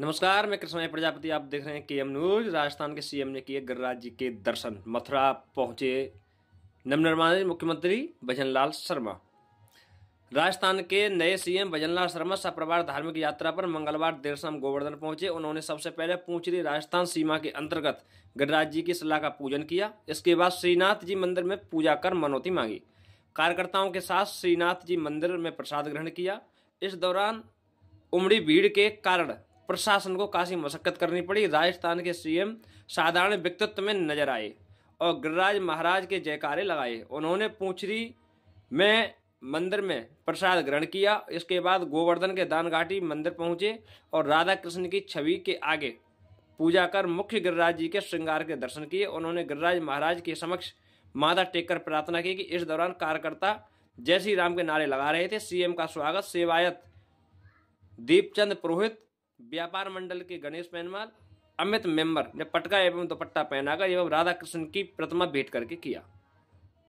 नमस्कार मैं कृष्ण प्रजापति आप देख रहे हैं के एम न्यूज राजस्थान के सीएम ने किए गिरिराज जी के दर्शन मथुरा पहुंचे नवनिर्माण मुख्यमंत्री भजनलाल शर्मा राजस्थान के नए सीएम भजनलाल शर्मा सप्रवार धार्मिक यात्रा पर मंगलवार देर शाम गोवर्धन पहुंचे उन्होंने सबसे पहले पूंचरी राजस्थान सीमा के अंतर्गत गिरिराज जी की सलाह का पूजन किया इसके बाद श्रीनाथ जी मंदिर में पूजा कर मनौती मांगी कार्यकर्ताओं के साथ श्रीनाथ जी मंदिर में प्रसाद ग्रहण किया इस दौरान उमड़ी भीड़ के कारण प्रशासन को काशी मशक्कत करनी पड़ी राजस्थान के सीएम साधारण व्यक्तित्व में नजर आए और गिरिराज महाराज के जयकारे लगाए उन्होंने पूछरी में मंदिर में प्रसाद ग्रहण किया इसके बाद गोवर्धन के दान घाटी मंदिर पहुंचे और राधा कृष्ण की छवि के आगे पूजा कर मुख्य गिरिराज जी के श्रृंगार के दर्शन किए उन्होंने गिरिराज महाराज के समक्ष माता टेक कर प्रार्थना की कि इस दौरान कार्यकर्ता जय श्री राम के नारे लगा रहे थे सीएम का स्वागत सेवायत दीपचंद पुरोहित व्यापार मंडल के गणेश पहनवाल अमित मेंबर ने पटका एवं दुपट्टा पहनाकर एवं राधा कृष्ण की प्रतिमा भेंट करके किया